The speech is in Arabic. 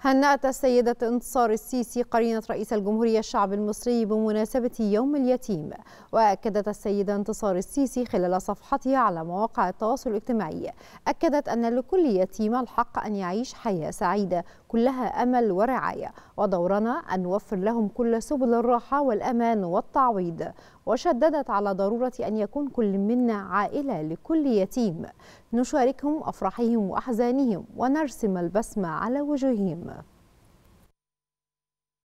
هنأت السيدة انتصار السيسي قرينة رئيس الجمهورية الشعب المصري بمناسبة يوم اليتيم وأكدت السيدة انتصار السيسي خلال صفحتها على مواقع التواصل الاجتماعي أكدت أن لكل يتيم الحق أن يعيش حياة سعيدة كلها أمل ورعاية ودورنا أن نوفر لهم كل سبل الراحة والأمان والتعويض وشددت على ضرورة أن يكون كل منا عائلة لكل يتيم نشاركهم أفراحهم وأحزانهم ونرسم البسمة على وجوههم